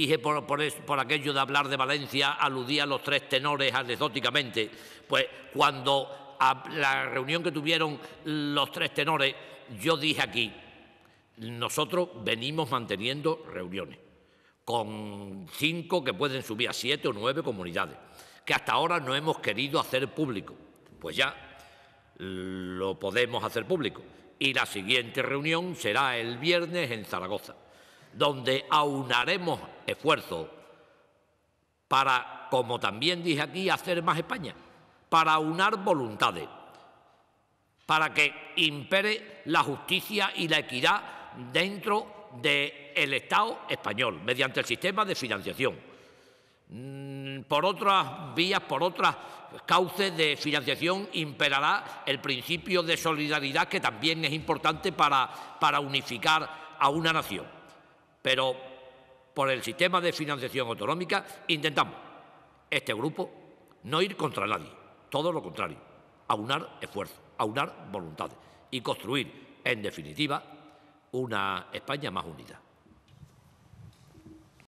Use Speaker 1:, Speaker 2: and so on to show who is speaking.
Speaker 1: dije por, aquello de hablar de Valencia, aludía a los tres tenores anecdóticamente, pues cuando la reunión que tuvieron los tres tenores, yo dije aquí, nosotros venimos manteniendo reuniones con cinco que pueden subir a siete o nueve comunidades, que hasta ahora no hemos querido hacer público. Pues ya lo podemos hacer público. Y la siguiente reunión será el viernes en Zaragoza donde aunaremos esfuerzos para, como también dije aquí, hacer más España, para aunar voluntades, para que impere la justicia y la equidad dentro del Estado español, mediante el sistema de financiación mm, por otras vías, por otras cauces de financiación, imperará el principio de solidaridad que también es importante para unificar a una nación pero por el sistema de financiación autonómica intentamos, este grupo, no ir contra nadie, todo lo contrario, aunar esfuerzos, aunar voluntades y construir, en definitiva, una España más unida.